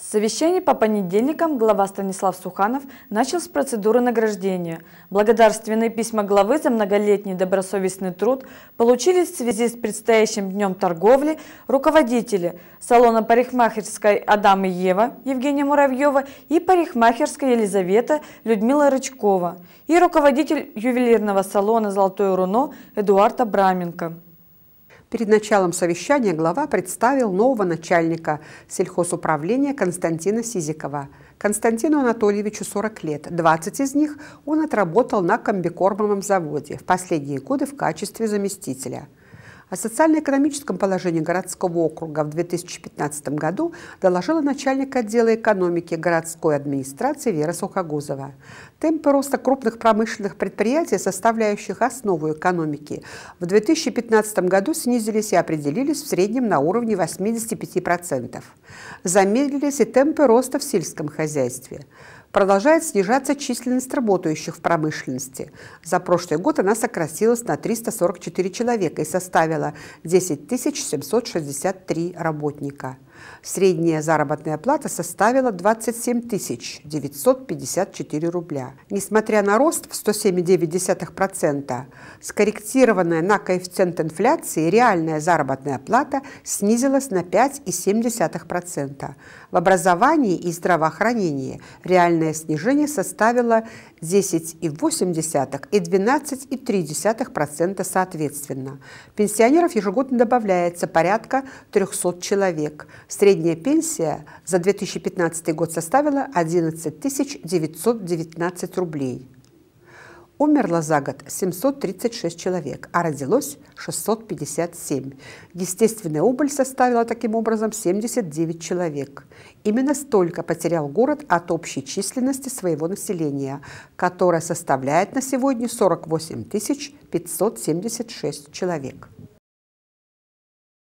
совещании по понедельникам глава Станислав Суханов начал с процедуры награждения. Благодарственные письма главы за многолетний добросовестный труд получили в связи с предстоящим днем торговли руководители салона парикмахерской Адам и Ева Евгения Муравьева и парикмахерской Елизавета Людмила Рычкова и руководитель ювелирного салона «Золотое руно» Эдуарда Браменко. Перед началом совещания глава представил нового начальника сельхозуправления Константина Сизикова. Константину Анатольевичу 40 лет. 20 из них он отработал на комбикормовом заводе, в последние годы в качестве заместителя – о социально-экономическом положении городского округа в 2015 году доложила начальник отдела экономики городской администрации Вера Сухогузова. Темпы роста крупных промышленных предприятий, составляющих основу экономики, в 2015 году снизились и определились в среднем на уровне 85%. Замедлились и темпы роста в сельском хозяйстве. Продолжает снижаться численность работающих в промышленности. За прошлый год она сократилась на 344 человека и составила 10 763 работника. Средняя заработная плата составила 27 954 рубля. Несмотря на рост в 107,9%, скорректированная на коэффициент инфляции реальная заработная плата снизилась на 5,7%. В образовании и здравоохранении реальное снижение составило 10,8% и 12,3% соответственно. Пенсионеров ежегодно добавляется порядка 300 человек. Средняя пенсия за 2015 год составила 11 919 рублей. Умерло за год 736 человек, а родилось 657. Естественная убыль составила таким образом 79 человек. Именно столько потерял город от общей численности своего населения, которая составляет на сегодня 48 576 человек.